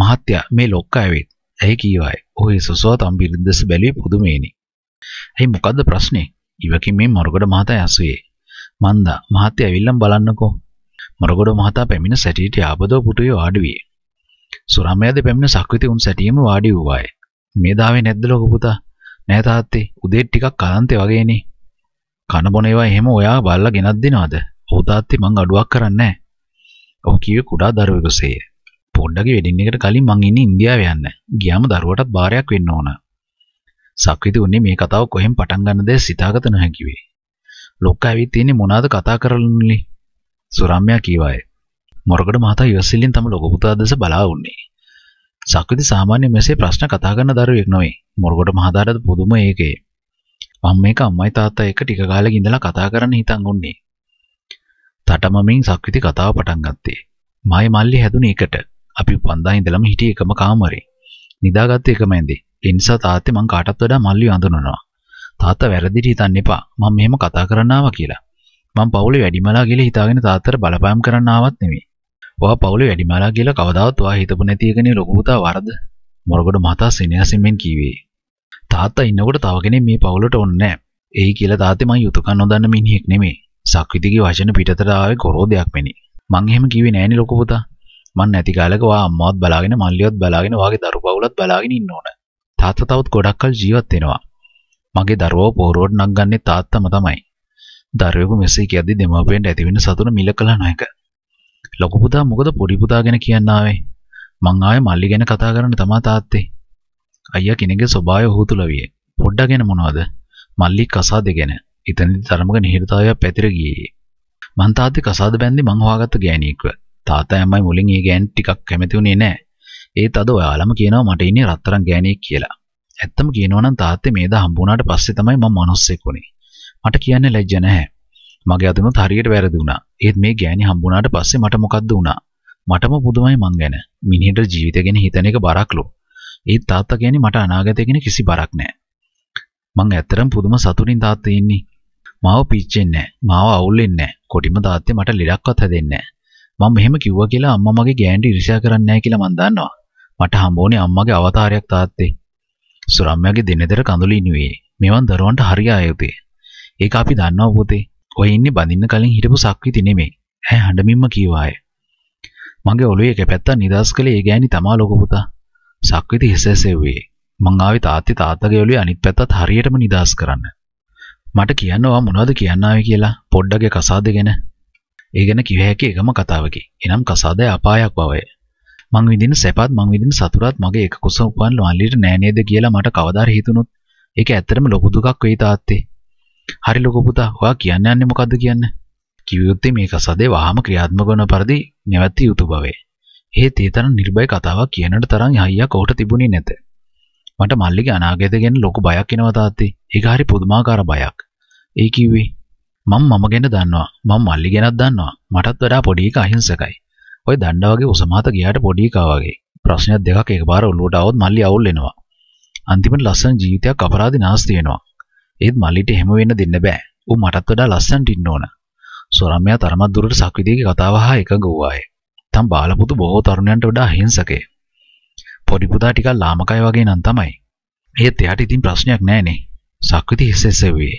මහත්තයා මේ ලොක්ක ඇවිත්. ඇයි කීවායි. ඔහේ සසුවත් අම්බිරින් දෙස බැලුවේ පුදුමේනි. ඇයි මොකද්ද ප්‍රශ්නේ? ඉවකින් මේ මරගොඩ මහතා ඇසුවේ. මන්දා මහත්තයා ඇවිල්ලම් බලන්නකෝ. මරගොඩ මහතා පැමිණ සැටියට ආපදව පුටුවේ වාඩි වියේ. සුරාමයාද පැමිණ සක්විති උන් සැටියෙම වාඩි වූවාය. මේ දාවේ නැද්ද ලොකු පුතා? නෑ තාත්තේ. උදේ ටිකක් කලන්තේ වගේනේ. කන බොන ඒවා එහෙම ඔයා බල්ලා ගෙනත් දෙනවද? ඔව් තාත්තේ මං අඩුවක් කරන්නේ නෑ. ඔහු කිව්වේ කුඩා දරුවෙකුසේය. පොඩ්ඩගේ වෙඩින් එකට කලින් මං ඉන්නේ ඉන්දියාවේ යන්න. ගියාම දරුවටත් බාරයක් වෙන්න ඕන. සක්විති උන්නේ මේ කතාව කොහෙන් පටන් ගන්නද සිතාගත නොහැකි වේ. ලොක්කා ඇවිත් තියෙන්නේ මොනවාද කතා කරලුනේ? සුරම්‍යා කීවාය. මොරගඩ මහතා ඉවසිල්ලෙන් තම ලොකු පුතා දැස බලා උන්නේ. සක්විති සාමාන්‍ය මෙසේ ප්‍රශ්න කතා කරන දරුවෙක් නොවේ. මොරගඩ මහතාට පුදුම ඒකේ. මම මේක අම්මයි තාත්තා එක්ක ටික කාලෙක ඉඳලා කතා කරන්න හිතන් උන්නේ. තටමමින් සක්විති කතාව පටන් ගත්තේ. මයි මල්ලි හැදුනේ එකට. අපි 5000 ඉඳලම හිටියේ එකම කාමරේ. නිදාගත්තේ එකම ඇඳේ. ඒ නිසා තාත්තේ මං කාටත් වඩා මල්ලිව අඳුනනවා. තාත්තා වැරදිට හිතන්න එපා. මම මෙහෙම කතා කරන්න ආවා කියලා. මං පවුලේ වැඩිමලා කියලා හිතාගෙන තාත්තට බලපෑම් කරන්න ආවත් නෙමෙයි. ඔයා පවුලේ වැඩිමලා කියලා කවදාවත් ඔයා හිතපු නැති එකනේ ලොකු පුතා වරද. මොරගොඩ මහතා සෙනෙහසින්මෙන් කිව්වේ. තාත්තා ඉන්නකොට තව කෙනෙක් මේ පවුලට ඕනේ නැහැ. එයි කියලා තාත්තේ මං යුතුයකම් නොදන්න මිනිහෙක් නෙමෙයි. සක්විතිගේ වචන පිටතට ආවේ ගොරෝදයක් මෙනි. මං එහෙම කිව්වේ නෑනේ ලොකු පුතා. මං නැති කාලෙක ඔයා අම්මාවත් බලාගෙන මල්ලියවත් බලාගෙන ඔයාගේ දරු පවුලත් බලාගෙන ඉන්න ඕන. තාත්තා තවත් ගොඩක් කල් ජීවත් වෙනවා. මගේ දරුවව පොරවට නංගන්නේ තාත්තම තමයි. දරුවෙකු මෙසේ කියද්දි දෙමාපියන්ට ඇති වෙන සතුට මිල කළා නොහැක. ලොකු පුතා මොකද පොඩි පුතා ගැන කියන්න ආවේ? මං ආවේ මල්ලි ගැන කතා කරන්න තමා තාත්තේ. අයියා කෙනෙක්ගේ ස්වභාවය ඔහු තුල විය. පොඩ්ඩා ගැන මොනවද? මල්ලි කසාද ගැන. එතනදි තරමක නිහිරතාවයක් පැතිර ගියේ. මං තාත්තේ කසාද බැන්දි මං හොයාගත්ත ගෑණියෙක්ව. තාත්තා අම්මයි මුලින් ඒ ගෑන් ටිකක් කැමති වුණේ නැහැ. ඒත් අද ඔයාලම කියනවා මට ඉන්නේ රත්තරන් ගෑණියෙක් කියලා. ඇත්තම කියනවා නම් තාත්තේ මේද හම්බ වුණාට පස්සේ තමයි මම මිනිස්සෙක් වුණේ. මට කියන්න ලැජ්ජ නැහැ. මගේ අතනොත් හරියට වැරදි වුණා. ඒත් මේ ගෑණි හම්බ වුණාට පස්සේ මට මොකද්ද වුණා? මටම පුදුමයි මං ගැන. මිනිහට ජීවිතය ගැන හිතන එක බරක්ලු. ඒත් තාත්තා කියන්නේ මට අනාගතය ගැන කිසි බරක් නැහැ. මං ඇත්තටම පුදුම සතුටින් තාත්තා ඉන්නේ. මාව පිච්චෙන්නේ නැහැ. මාව අවුල්ෙන්නේ නැහැ. කොටිම තාත්තේ මට ලෙඩක්වත් හැදෙන්නේ නැහැ. මම මෙහෙම කිව්වා කියලා අම්මා මගේ ගෑන්ට ඉරිෂා කරන්නේ නැහැ කියලා මන් දන්නවා. මට හම්බෝනේ අම්මගේ අවතාරයක් තාත්තේ. සුරම්යාගේ දිනෙදර කඳුළු ඉනුවේ. මේවන් දරුවන්ට හරිය ආයුතේ. ඒක අපි දන්නවා පුතේ. ඔය ඉන්නේ බඳින්න කලින් හිටපු සක්විති නෙමෙයි. ඇය හඬමින්ම කීවාය. මගේ ඔළුවේ එක පැත්තක් නිදාස් කළේ ඒ ගෑණි තමා ලොකු පුතා. සක්විති හිසැසෙව්වේ. මං ආවේ තාත්තේ තාත්තගේ ඔළුවේ අනිත් පැත්තත් හරියටම නිදාස් කරන්න. මට කියන්නවා මොනවද කියන්න ආවේ කියලා පොඩ්ඩක් කසාදගෙන ඒ ගැන කිව හැකි එකම කතාවකි. එනම් කසාදය අපායක් බවය. මං විඳින සැපත් මං විඳින සතුටත් මගේ එක කුස උපන් ලොන්ලිට නෑ නේද කියලා මට කවදාර හිතුනොත් ඒක ඇත්තටම ලොකු දුකක් වෙයි තාත්තේ. හරි ලොකු පුතා, ඔයා කියන්න යන්නේ මොකද්ද කියන්නේ? කිව යුත්තේ මේ කසාදේ වහාම ක්‍රියාත්මක වන පරිදි නැවැත්විය යුතු බවය. එහෙත් ඒ තරම් නිර්භය කතාවක් කියනට තරම් හයියක් ඔහුට තිබුණේ නැත. මට මල්ලිගේ අනාගතය ගැන ලොකු බයක් එනවා තාත්තේ. ඒක හරි පුදුමාකාර බයක්. ඒ කිව්වේ මම මම ගැන දන්නවා. මම මල්ලි ගැනත් දන්නවා. මටත් වඩා පොඩි එක අහිංසකයි. ඔය දණ්ඩ වගේ උසමහත ගියාට පොඩි එකා වගේ. ප්‍රශ්නයක් දෙකක් එකපාර ඔළුවට આવොත් මල්ලි අවුල් වෙනවා. අන්තිමට ලස්සන ජීවිතයක් අපරාධි නාස්ති වෙනවා. ඒත් මල්ලිට එහෙම වෙන්න දෙන්න බෑ. ඌ මටත් වඩා ලස්සනට ඉන්න ඕන. සොරමයා තරමක් දුරට සක්විතියගේ කතාව හා එකඟ වූවාය. තම බාලපුතු බොහෝ තරුණයන්ට වඩා අහිංසකේ. පොඩි පුතා ටිකක් ලාමකයි වගේ නම් තමයි. ඒත් එයාට ඉතින් ප්‍රශ්නයක් නෑනේ. සක්විති හිස් හිස් වෙව්වේ.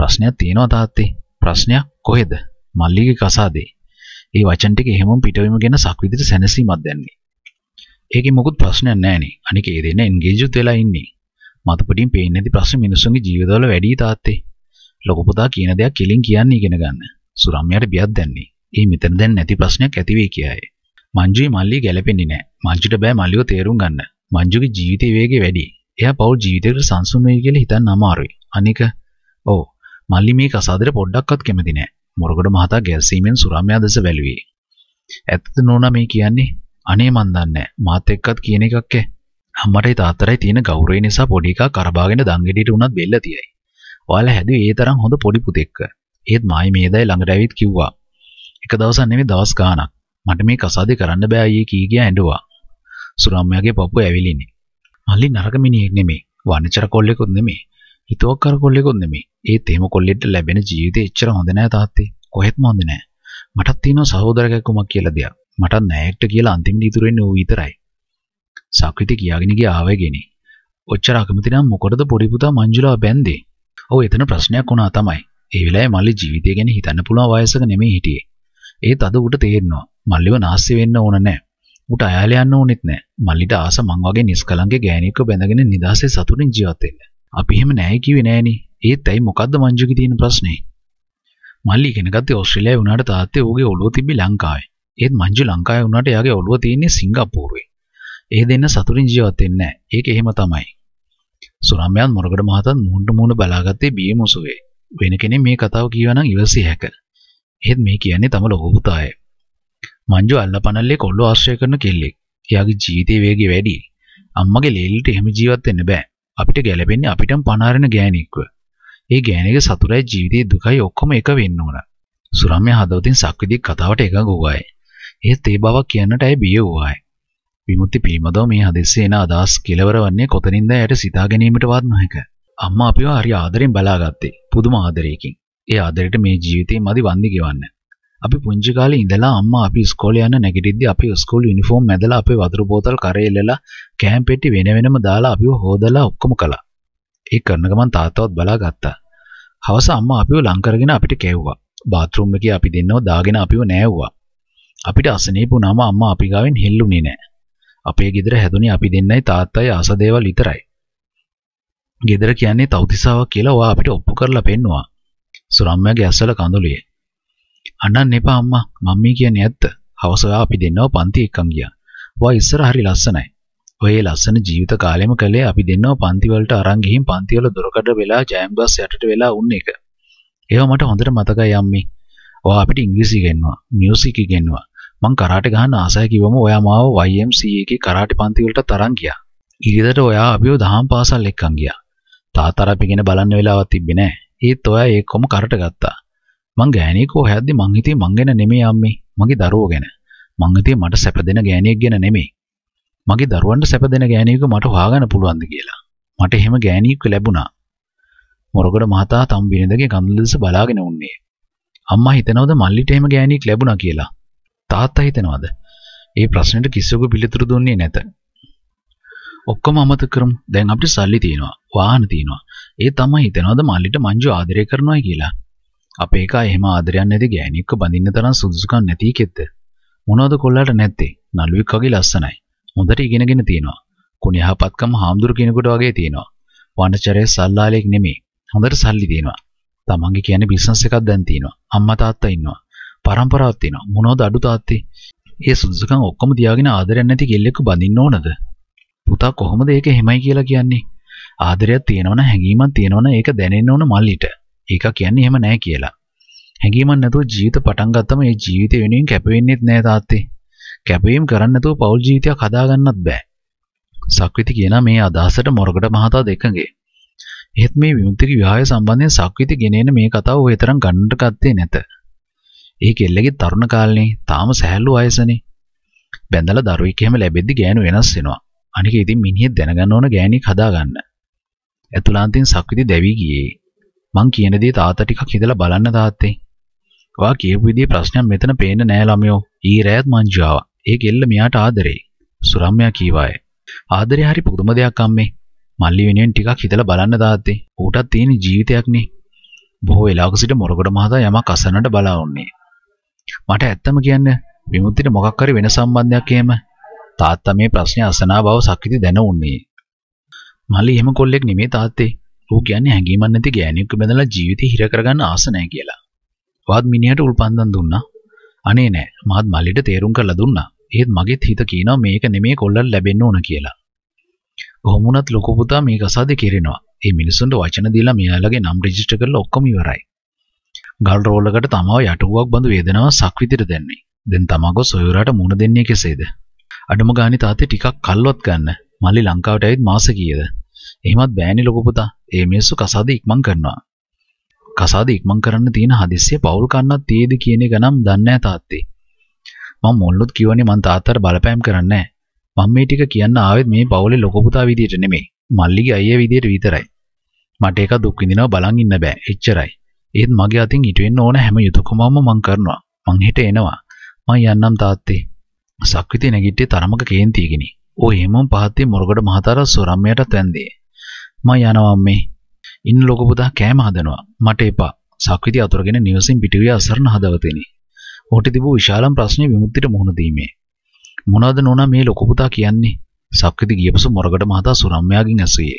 ප්‍රශ්නයක් තියෙනවා තාත්තේ. ප්‍රශ්නයක් කොහෙද? මල්ලිගේ කසාදේ. ඒ වචන ටික එහෙමම පිටවීම ගැන සක්විතිට සැනසීමක් දැන්නේ. ඒකේ මොකුත් ප්‍රශ්නයක් නැහනේ. අනික ඒ දෙන්න එන්ගේජ්ඩ් වෙලා ඉන්නේ. මතපඩින් පේන්නේ නැති ප්‍රශ්න මිනිස්සුන්ගේ ජීවිතවල වැඩි තාත්තේ. ලොකු පුතා කියන දේක් කෙලින් කියන්න ඉගෙන ගන්න. සුරම්යාට බියක් දැන්නේ. ඒ මෙතන දැන් නැති ප්‍රශ්නයක් ඇති වෙයි කියයි. මංජුයි මල්ලි ගැලපෙන්නේ නැහැ. මංජුට බෑ මල්ලිව තේරුම් ගන්න. මංජුගේ ජීවිතේ වේගය වැඩි. එයා පෞල් ජීවිතේට සංසුන් වෙයි කියලා හිතන්න අමාරුයි. අනික ඔව් මල්ලි මේ කසාදෙට පොඩ්ඩක්වත් කැමති නෑ. මොරගොඩ මහතා ගැල්සීමෙන් සුරම්‍යා දෙස බැලුවේ. ඇත්තද නෝනා මේ කියන්නේ? අනේ මන් දන්නේ මාත් එක්කත් කියන එකක්කේ. අම්මටයි තාත්තටයි තියෙන ගෞරවය නිසා පොඩි එකා කරබාගෙන දංගෙඩියට උනත් බෙල්ල තියයි. ඔයාලා හැදුවේ ඒ තරම් හොඳ පොඩි පුතෙක්ව. ඒත් මායි මේදයි ළඟට ඇවිත් කිව්වා. එක දවසක් නෙමෙයි දවස් ගාණක්. මට මේ කසාදේ කරන්න බෑ අයියේ කී ගියා ඇඬුවා. සුරම්‍යාගේ පපුව ඇවිලිනේ. මල්ලි නරක මිනිහෙක් නෙමෙයි. වනචර කොල්ලෙකුත් නෙමෙයි. හිතුවක්කර කොල්ලෙකුත් නෙමෙයි. ඒත් එහෙම කොල්ලෙක්ට ලැබෙන ජීවිතේ එච්චර හොඳ නෑ තාත්තේ. කොහෙත්ම හොඳ නෑ. මටත් තියෙනවා සහෝදරකෙක්කමක් කියලා දෙයක්. මටත් නෑෙක්ට කියලා අන්තිමට ඉතුරු වෙන්නේ ඌ විතරයි. සක්‍රිති කියාගෙන ගියා ආවගෙනේ. ඔච්චර අකමැති නම් මොකටද පොඩි පුතා මංජුලා බැන්දේ? ඔව් එතන ප්‍රශ්නයක් වුණා තමයි. ඒ වෙලාවේ මල්ලි ජීවිතය ගැන හිතන්න පුළුවන් වයසක නෙමෙයි හිටියේ. ඒත් අද ඌට තේරෙනවා මල්ලිව නාස්ති වෙන්න ඕන නැහැ. ඌට අයාලේ යන්න ඕනෙත් නැහැ. මල්ලිට ආස මං වගේ නිස්කලංක ගෑණියෙක්ව බැඳගෙන නිදාසේ සතුටින් ජීවත් වෙන්න. අපි එහෙම නැහැ කිව්වේ නෑනේ. ඒත් ඇයි මොකද්ද මංජුගේ තියෙන ප්‍රශ්නේ? මල්ලි ඉගෙන ගත්තේ ඕස්ට්‍රේලියාවේ වුණාට තාත්තේ ඌගේ ඔළුව තිබ්බේ ලංකාවේ. ඒත් මංජු ලංකාවේ වුණාට එයාගේ ඔළුව තියෙන්නේ සිංගප්පූරුවේ. ඒ දෙන්න සතුටින් ජීවත් වෙන්නේ නැහැ. ඒක එහෙම තමයි. සුරම්යන් මොරගඩ මහතන් මූණට මූණ බලාගත්තේ බිය මුසුවේ. වෙන කෙනෙක් මේ කතාව කියවනම් ඉවසි හැක. එහෙත් මේ කියන්නේ තම ලොකු පුතාය. මංජු අල්ලපනල්ලේ කොල්ලෝ ආශ්‍රය කරන කෙල්ලෙක්. එයාගේ ජීවිතේ වේගය වැඩි. අම්මගේ ලේලිට එහෙම ජීවත් වෙන්න බෑ. අපිට ගැළපෙන්නේ අපිටම පනාරෙන ගෑණික්ව. ඒ ගෑණියගේ සතුරයි ජීවිතේ දුකයි ඔක්කොම එක වෙන්න ඕන. සුරම්‍ය හදවතින් සක්විතික් කතාවට එකඟ වුවායි. එහෙත් ඒ බවක් කියන්නට ඇය බිය වුවායි. විමුක්ති පිළිබඳව මේ හදිස්සියේ එන අදහස් කෙලවර වන්නේ කොතනින්ද ඇයට සිතා ගැනීමටවත් නොහැක. අම්මා අපිව හරි ආදරෙන් බලාගත්තේ. පුදුම ආදරයකින්. ඒ ආදරයට මේ ජීවිතේ මදි වන්දි ගෙවන්න. අපි පුංචි කාලේ ඉඳලා අම්මා අපි ඉස්කෝලේ යන නැගිටිද්දි අපි ස්කූල් යුනිෆෝම් ඇඳලා අපේ වතුර බෝතල් කරේ ඉල්ලලා කෑම් පෙට්ටි වෙන වෙනම දාලා අපිව හොදලා ඔක්කොම කළා. ඒ කරන ගමන් තාත්තවත් බලාගත්තා. හවස අම්මා අපිව ලං කරගෙන අපිට කෑවුවා. බාත් รู ම් එකේ අපි දෙන්නව දාගෙන අපිව නෑවුවා. අපිට අසනීප වුණාම අම්මා අපි ගාවෙන් හෙල්ලුනේ නෑ. අපේ ගෙදර හැදුනේ අපි දෙන්නයි තාත්තයි අසදේවල් විතරයි. ගෙදර කියන්නේ තවතිසාවක් කියලා ඔයා අපිට ඔප්පු කරලා පෙන්නවා. සුරම්මගේ ඇස්වල කඳුලියේ. අඬන්න එපා අම්මා. මම මේ කියන්නේ ඇත්ත. හවස ඔයා අපි දෙන්නව පන්ති එක්කන් ගියා. වා ඉස්සර හරි ලස්සනයි. ඔය ලස්සන ජීවිත කාලෙම කළේ අපි දෙන්නව පන්ති වලට අරන් ගිහින් පන්ති වල දොරකඩ වෙලා ජෑම් බස් යටට වෙලා උන්න එක. ඒව මට හොඳට මතකයි අම්මේ. ඔයා අපිට ඉංග්‍රීසි ඉගෙනුවා, මියුසික් ඉගෙනුවා. මං කරාටි ගහන්න ආසයි කිව්වම ඔයා මාව YMCA එකේ කරාටි පන්ති වලට තරන් ගියා. ඊගෙදරට ඔයා අපිව දහම් පාසල් එක්කන් ගියා. තාත්තා අපිගෙන බලන්න වෙලාවක් තිබ්බේ නෑ. ඒත් ඔයා ඒකම කරට ගත්තා. මං ගෑණියෙක් හොයද්දි මං හිතේ මං ගැන නෙමෙයි අම්මේ මගේ දරුවෝ ගැන මං හිතේ මට සැප දෙන ගෑණියෙක් ගැන නෙමෙයි මගේ දරුවන්ට සැප දෙන ගෑණියෙක් මට හොයාගන්න පුළුවන්ද කියලා මට එහෙම ගෑණියෙක් ලැබුණා මොරගොඩ මහතා තම් බිනදගේ කඳුළු දෙස බලාගෙන උන්නේ අම්මා හිතනවද මල්ලිට එහෙම ගෑණියෙක් ලැබුණා කියලා? තාත්තා හිතනවද? ඒ ප්‍රශ්නෙට කිසිවෙකු පිළිතුරු දුන්නේ නැත. ඔක්කොම අමතක කරමු. දැන් අපිට සල්ලි තියෙනවා, වාහන තියෙනවා. ඒ තමයි හිතනවද මල්ලිට මංජු ආදරය කරනවායි කියලා? අපේ එකා එහෙම ආදරයක් නැති ගෑණියෙක්ව බඳින්න තරම් සුදුසුකම් නැති කෙත්ද? මොනවද කොල්ලාට නැත්තේ? නළුවෙක් වගේ ලස්සනයි. හොඳට ඉගෙනගෙන තියෙනවා. කුණ යහපත්කම හාමුදුරු කෙනෙකුට වගේ තියෙනවා. වනචරයේ සල්ලාලෙක් නෙමෙයි. හොඳට සල්ලි තියෙනවා. තමන්ගේ කියන්නේ බිස්නස් එකක් දැන් තියෙනවා. අම්මා තාත්තා ඉන්නවා. පරම්පරාවක් තියෙනවා. මොනවද අඩු තාත්තේ? ඒ සුදුසුකම් ඔක්කොම තියාගෙන ආදරයක් නැති කෙල්ලෙක්ව බඳින්න ඕනද? පුතා කොහොමද ඒක එහෙමයි කියලා කියන්නේ? ආදරයක් තියෙනවනම් හැඟීමක් තියෙනවනම් ඒක දැනෙන්න ඕන මල්ලිට. ඒක කියන්නේ එහෙම නැහැ කියලා. හැඟීමක් නැතුව ජීවිත පටන් ගත්තම ඒ ජීවිතය වෙනුවෙන් කැපවෙන්නෙත් නැහැ තාත්තේ. කැපවීම කරන්නේ නැතුව පෞල් ජීවිතයක් හදාගන්නත් බෑ. සක්විති කියන මේ අදහසට මොරගඩ මහතා දෙකගේ. එහෙත් මේ විමුක්තික විවාහය සම්බන්ධයෙන් සක්විති ගෙනෙන මේ කතාව ඔය තරම් ගන්නට ගත්තේ නැත. ඒ කෙල්ලගේ තරුණ කාලනේ තාම සැහැල්ලු වයසනේ. බැඳලා දරුවෙක් එහෙම ලැබෙද්දි ගෑනු වෙනස් වෙනවා. අනික ඉතින් මිනිහෙක් දැනගන්න ඕන ගෑණියෙක් හදාගන්න. ඇතුළාන්තින් සක්විති දැවි ගියේ. මං කියන දේ තාත්තා ටිකක් හිතලා බලන්න තාත්තේ. ඔයා කියපු විදිහේ ප්‍රශ්නයක් මෙතන පේන්නේ නෑ ළමයෝ. ඊරෑත් මංජු ආවා. ඒ කෙල්ල මෙයාට ආදරේ. සුරම්‍යා කීවාය. ආදරේ හරි පුදුම දෙයක් අම්මේ. මල්ලි වෙනුවෙන් ටිකක් හිතලා බලන්න තාත්තේ. ඌටත් තියෙන ජීවිතයක්නේ. බොහෝ වෙලාවක සිට මොරගොඩ මහතා යමක් අසන්නට බලා වුණේ. මට ඇත්තම කියන්න විමුක්තිට මොකක් හරි වෙන සම්බන්ධයක් එහෙම තාත්තා මේ ප්‍රශ්නේ අසනා බව සක්විති දැනුන්නේ. මල්ලි එහෙම කොල්ලෙක් නෙමේ තාත්තේ. ඌ කියන්නේ හැඟීමක් නැති ගෑණියෙක් බඳලා ජීවිතේ හිර කරගන්න ආස නැහැ කියලා. වාත් මිනිහට උල්පන්දම් දුන්නා. අනේ නෑ මහත් මල්ලිට තේරුම් කරලා දුන්නා. ඒත් මගෙත් හිත කියනවා මේක නෙමේ කොල්ලන් ලැබෙන්න ඕන කියලා. කොහොම වුණත් ලොකු පුතා මේක අසාධ්‍ය කෙරෙනවා. මේ මිනිසුන්ට වචන දීලා මෙයාලගේ නම් රෙජිස්ටර් කරලා ඔක්කොම ඉවරයි. ගල් රෝලකට තමාව යටුවක් බඳු වේදනාවක් සක්විතිට දැන්නේ. දැන් තමාගො සොයුරාට මුණ දෙන්නේ කෙසේද? අඩම ගානේ තාත්තේ ටිකක් කල්වත් ගන්න. මල්ලි ලංකාවට ඇවිත් මාස කීයද? එහෙමත් බෑනේ ලොකු පුතා. ඒ මිනිස්සු කසාද ඉක්මන් කරනවා. කසාද ඉක්මන් කරන්න තියෙන හදිස්සිය පවුල් කන්නත් තියේද කියන එක නම් දන්නේ නැහැ තාත්තේ. මම මුල්ලුත් කිව්වනේ මං තාත්තට බලපෑම් කරන්නේ නැහැ. මම මේ ටික කියන්න ආවෙත් මේ පවුලේ ලොකු පුතා විදියට නෙමෙයි. මල්ලිගේ අයියා විදියට විතරයි. මට ඒක දුක් විඳිනවා බලන් ඉන්න බෑ. එච්චරයි. ඒත් මගේ අතින් ඉට වෙන්න ඕන හැම යුතුයකමම මං කරනවා. මං හෙට එනවා. මං යන්නම් තාත්තේ. සක්විති නැගිට්ටේ තරමක කේන්තියකිනි. ඔය එහෙමම පහත්තේ මොරගොඩ මහතාරා සොරම්මයටත් වැන්දේ. මම යනවා අම්මේ. ඉන්න ලොකු පුතා කෑම හදනවා. මට එපා. සක්විති අතුරගෙන නිවසින් පිටු ගිය අසරණ හදවතෙනි. ඔහුට තිබූ විශාලම ප්‍රශ්නේ විමුක්තියට මුහුණ දීමේ. මොනවද නෝනා මේ ලොකු පුතා කියන්නේ? සක්විති ගියපසු මොරගඩ මහතා සුරම්යාගෙන් ඇසුවේ.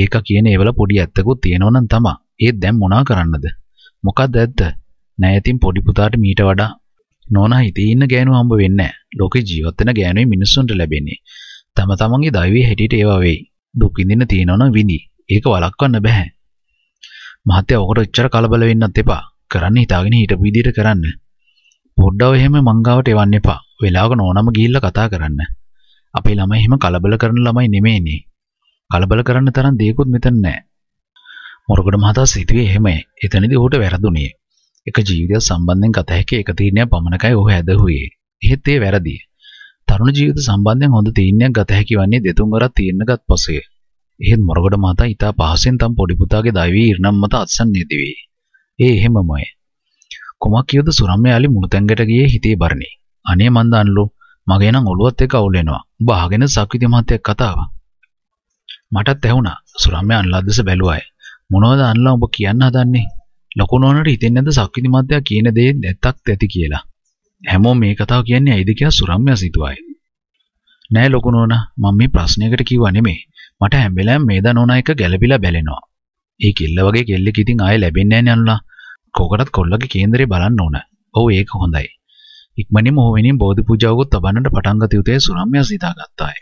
ඒක කියන ඒවල පොඩි ඇත්තකුත් තියෙනවනම් තමා. ඒත් දැන් මොනා කරන්නද? මොකද්ද ඇත්ත? නෑ ඉතින් පොඩි පුතාට මීට වඩා නෝනා හිතේ ඉන්න ගෑනු හම්බ වෙන්නේ නෑ. ලෝකේ ජීවත් වෙන ගෑනුයි මිනිස්සුන්ට ලැබෙන්නේ. තම තමන්ගේ දෛවයේ හැටියට ඒවා වෙයි. දුක් විඳින්න තියෙනවනම් විඳි. ඒක වළක්වන්න බෑ. මහත්තයා ඔකට එච්චර කලබල වෙන්නත් එපා. කරන්න හිතාගෙන හිටපු විදියට කරන්න. පොඩ්ඩව එහෙම මංගාවට එවන්න එපා. වෙලාවක නෝනම ගිහිල්ලා කතා කරන්න. අපේ ළමයි එහෙම කලබල කරන ළමයි නෙමෙයිනේ. කලබල කරන්න තරම් දෙයක්වත් මෙතන නැහැ. මොරගොඩ මහතා සිතුවේ එහෙමයි. එතනදී ඔහුට වැරදුනේ. එක ජීවිතය සම්බන්ධයෙන් ගත හැකි එක තීරණයක් පමණකයි ඔහු ඇදහුවේ. එහෙත් ඒ වැරදිය. තරුණ ජීවිත සම්බන්ධයෙන් හොඳ තීන්යක් ගත හැකි වන්නේ දෙතුන් වරක් තීරණගත් පසුය. එහෙත් මොරගොඩ මාතා ඊට පහසෙන් තම පොඩි පුතාගේ දෛවී ඉරණම් මත අත්සන්නේදී වේ. ඒ එහෙමමයි. කුමක් කියද සුරම්මයාලි මුණුතැන්ගට ගියේ හිතේ බරණේ. අනේ මන් දන්නලු මගේ නම් ඔළුවත් එක්ක අවුල් වෙනවා. උඹ අහගෙන සක්විති මහත්තයක් කතාව. මටත් ඇහුණා. සුරම්මයා අන්ලද්දස බැලුවාය. මොනවද අන්ලා උඹ කියන්න හදන්නේ? ලකුණෝනට හිතෙන්නේ නැද්ද සක්විති මහත්තයා කියන දේ නැත්තක් ඇති කියලා. හැමෝම මේ කතාව කියන්නේ ඇයිද කියලා සුරම්‍ය සිතුවායි. නෑ ලොකු නෝනා මම මේ ප්‍රශ්නයකට කිව්වා නෙමෙයි. මට හැම වෙලාවෙම මේදා නෝනා එක ගැළපිලා බැලෙනවා. ඒ කෙල්ල වගේ කෙල්ලෙක් ඉතින් ආයෙ ලැබෙන්නේ නෑ නනුලා. කෝකටත් කොල්ලගේ කේන්දරේ බලන්න ඕන. ඔව් ඒක හොඳයි. ඉක්මනින්ම ඕවෙනින් බෝධි පූජාවකුත් තබන්නට පටන් ගත යුතුයි සුරම්‍ය සිතාගත්තාය.